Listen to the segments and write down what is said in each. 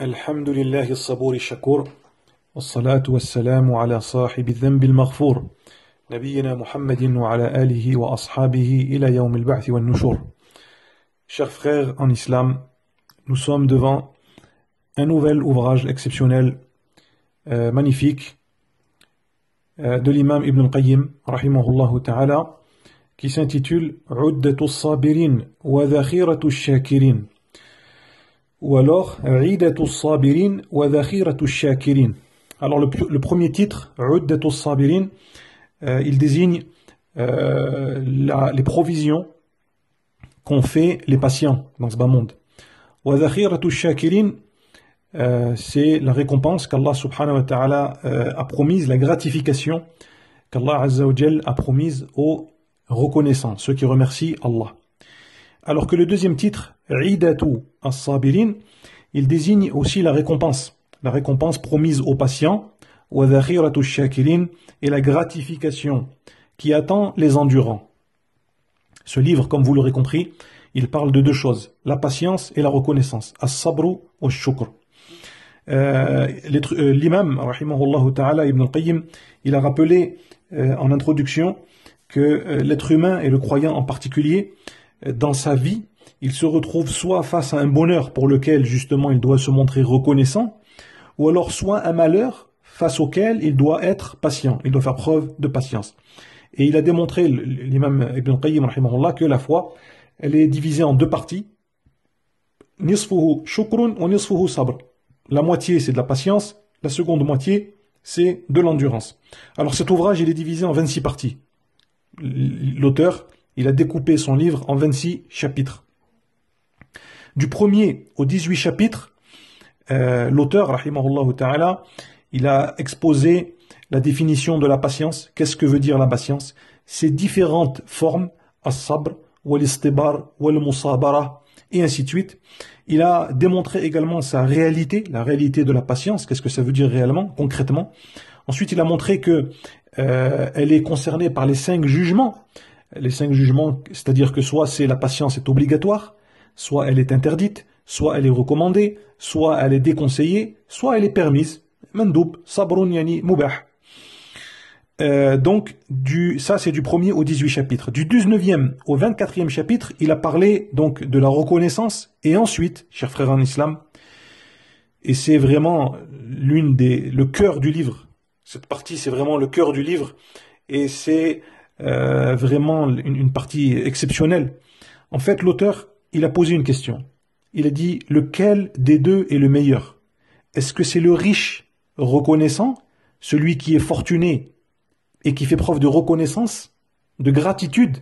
الحمد لله الصبور الشكور والصلاة والسلام على صاحب الذنب المغفور نبينا محمد وعلى آله وأصحابه إلى يوم البعث والنشور Chers frères en islam, nous sommes devant un nouvel ouvrage exceptionnel, euh, magnifique, euh, de l'imam Ibn al-Qayyim, rahimahullah ta'ala, qui s'intitule « Uddatu sabirin wa dhakhiratu shakirin » ou alors Sabirin wa Shakirin. Alors le, premier titre, Sabirin, euh, il désigne euh, les provisions qu'ont fait les patients dans ce bas monde. Wa Shakirin, euh, c'est la récompense qu'Allah subhanahu wa ta'ala a promise, la gratification qu'Allah a promise aux reconnaissants, ceux qui remercient Allah alors que le deuxième titre, Idatu as-sabirin, il désigne aussi la récompense, la récompense promise aux patients, wa shakirin, et la gratification qui attend les endurants. Ce livre, comme vous l'aurez compris, il parle de deux choses, la patience et la reconnaissance, as-sabru wa shukr. Euh, euh, l'imam, ta'ala, Ibn al-Qayyim, il a rappelé euh, en introduction que l'être humain et le croyant en particulier dans sa vie, il se retrouve soit face à un bonheur pour lequel justement il doit se montrer reconnaissant, ou alors soit un malheur face auquel il doit être patient, il doit faire preuve de patience. Et il a démontré, l'imam Ibn Qayyim, que la foi, elle est divisée en deux parties. Nisfuhu shukrun ou nisfuhu sabr. La moitié, c'est de la patience. La seconde moitié, c'est de l'endurance. Alors cet ouvrage, il est divisé en 26 parties. L'auteur il a découpé son livre en 26 chapitres. Du premier au 18 chapitres, euh, l'auteur, rahimahullah ta'ala, il a exposé la définition de la patience. Qu'est-ce que veut dire la patience ses différentes formes, as-sabr, wal wal-musabara, et ainsi de suite. Il a démontré également sa réalité, la réalité de la patience, qu'est-ce que ça veut dire réellement, concrètement. Ensuite, il a montré que euh, elle est concernée par les cinq jugements, les cinq jugements, c'est-à-dire que soit c'est la patience est obligatoire, soit elle est interdite, soit elle est recommandée, soit elle est déconseillée, soit elle est permise. Mandoub, sabrun yani mubah. Euh, donc, du, ça c'est du premier au 18 chapitre. Du 19e au 24e chapitre, il a parlé donc de la reconnaissance et ensuite, chers frères en islam, et c'est vraiment l'une des, le cœur du livre. Cette partie, c'est vraiment le cœur du livre et c'est euh, vraiment une, partie exceptionnelle. En fait, l'auteur, il a posé une question. Il a dit lequel des deux est le meilleur Est-ce que c'est le riche reconnaissant, celui qui est fortuné et qui fait preuve de reconnaissance, de gratitude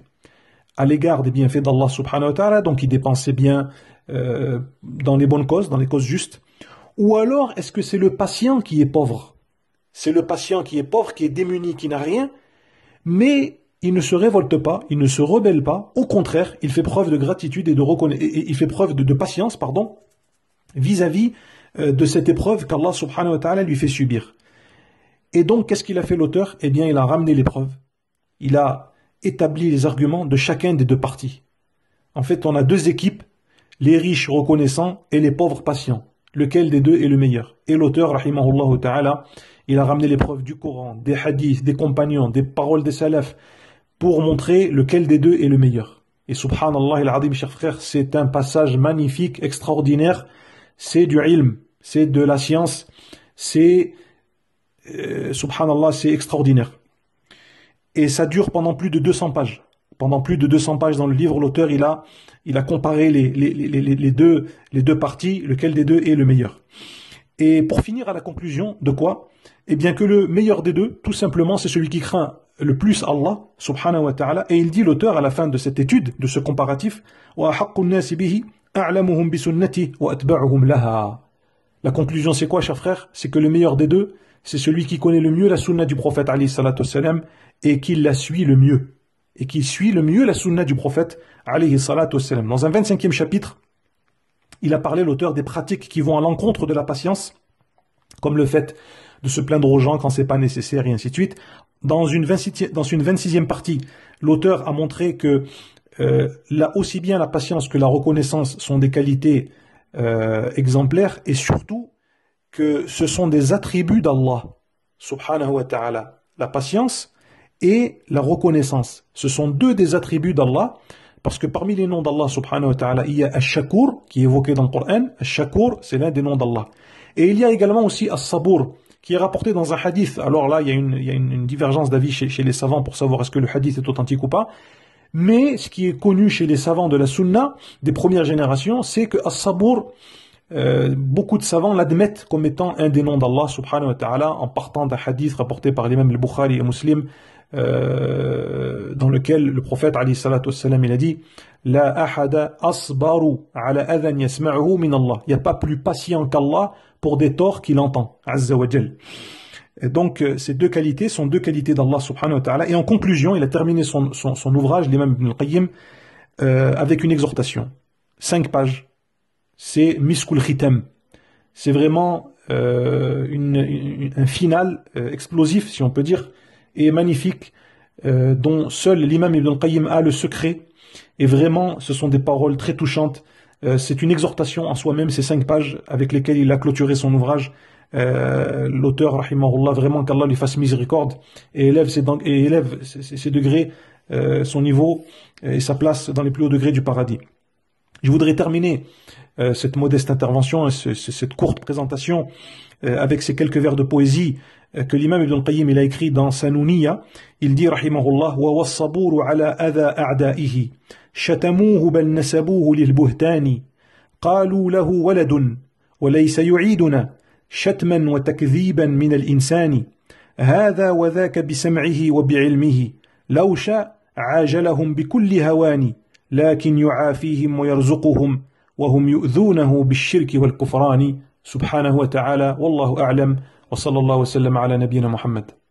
à l'égard des bienfaits d'Allah subhanahu wa ta'ala, donc il dépensait bien euh, dans les bonnes causes, dans les causes justes Ou alors, est-ce que c'est le patient qui est pauvre C'est le patient qui est pauvre, qui est démuni, qui n'a rien, mais il ne se révolte pas, il ne se rebelle pas, au contraire, il fait preuve de gratitude et de il fait preuve de, patience, pardon, vis-à-vis euh, de cette épreuve qu'Allah subhanahu wa ta'ala lui fait subir. Et donc, qu'est-ce qu'il a fait l'auteur Eh bien, il a ramené l'épreuve. Il a établi les arguments de chacun des deux parties. En fait, on a deux équipes, les riches reconnaissants et les pauvres patients. Lequel des deux est le meilleur Et l'auteur, rahimahullah ta'ala, il a ramené l'épreuve du Coran, des hadiths, des compagnons, des paroles des salafs, pour montrer lequel des deux est le meilleur. Et subhanallah il adim, chers frères, c'est un passage magnifique, extraordinaire. C'est du ilm, c'est de la science, c'est, euh, subhanallah, c'est extraordinaire. Et ça dure pendant plus de 200 pages. Pendant plus de 200 pages dans le livre, l'auteur, il a, il a comparé les, deux, les deux parties, lequel des deux est le meilleur. Et pour finir à la conclusion, de quoi Eh bien que le meilleur des deux, tout simplement, c'est celui qui craint le plus Allah subhanahu wa ta'ala et il dit l'auteur à la fin de cette étude de ce comparatif la conclusion c'est quoi cher frère c'est que le meilleur des deux c'est celui qui connaît le mieux la sunna du prophète salam et qui la suit le mieux et qui suit le mieux la sunna du prophète alayhi dans un 25e chapitre il a parlé l'auteur des pratiques qui vont à l'encontre de la patience comme le fait de se plaindre aux gens quand c'est pas nécessaire et ainsi de suite. Dans une, 26, e partie, l'auteur a montré que euh, là, aussi bien la patience que la reconnaissance sont des qualités euh, exemplaires et surtout que ce sont des attributs d'Allah, subhanahu wa ta'ala. La patience et la reconnaissance. Ce sont deux des attributs d'Allah, parce que parmi les noms d'Allah, subhanahu wa ta'ala, il y a Ash-Shakur, qui est évoqué dans le Coran. Ash-Shakur, c'est l'un des noms d'Allah. Et il y a également aussi As-Sabour, qui est rapporté dans un hadith. Alors là, il y a une, divergence d'avis chez, les savants pour savoir est-ce que le hadith est authentique ou pas. Mais ce qui est connu chez les savants de la sunna, des premières générations, c'est que As-Sabour, euh, beaucoup de savants l'admettent comme étant un des noms d'Allah subhanahu wa ta'ala en partant d'un hadith rapporté par les al-Bukhari et Muslim euh, dans lequel le prophète Ali il a dit Il n'y a pas plus patient qu'Allah pour des torts qu'il entend. Azza et donc euh, ces deux qualités sont deux qualités d'Allah subhanahu wa ta'ala. Et en conclusion, il a terminé son, son, ouvrage, l'imam Ibn al-Qayyim, euh, avec une exhortation. Cinq pages. C'est Miskul Khitam. C'est vraiment un final explosif, si on peut dire, et magnifique euh, dont seul l'imam Ibn al-Qayyim a le secret. Et vraiment, ce sont des paroles très touchantes. Euh, c'est une exhortation en soi-même, ces cinq pages avec lesquelles il a clôturé son ouvrage. Euh, l'auteur, rahimahullah, vraiment qu'Allah lui fasse miséricorde et élève ses, et élève ses degrés, son niveau et sa place dans les plus hauts degrés du paradis. Je voudrais terminer euh, cette modeste intervention, ce, ce, cette courte présentation, euh, avec ces quelques vers de poésie euh, que l'imam Ibn Qayyim il a écrit dans Nounia. Il dit, rahimahullah, وَوَالصَّبُورُ عَلَى أَذَى أَعْدَائِهِ شَتَمُوهُ بَلْ نَسَبُوهُ لِلْبُهْتَانِ قَالُوا لَهُ وَلَدٌ وَلَيْسَ يُعِيدُنَا شتما وتكذيبا من الإنسان هذا وذاك بسمعه وبعلمه لو شاء عاجلهم بكل هوان لكن يعافيهم ويرزقهم وهم يؤذونه بالشرك والكفران سبحانه وتعالى والله أعلم وصلى الله وسلم على نبينا محمد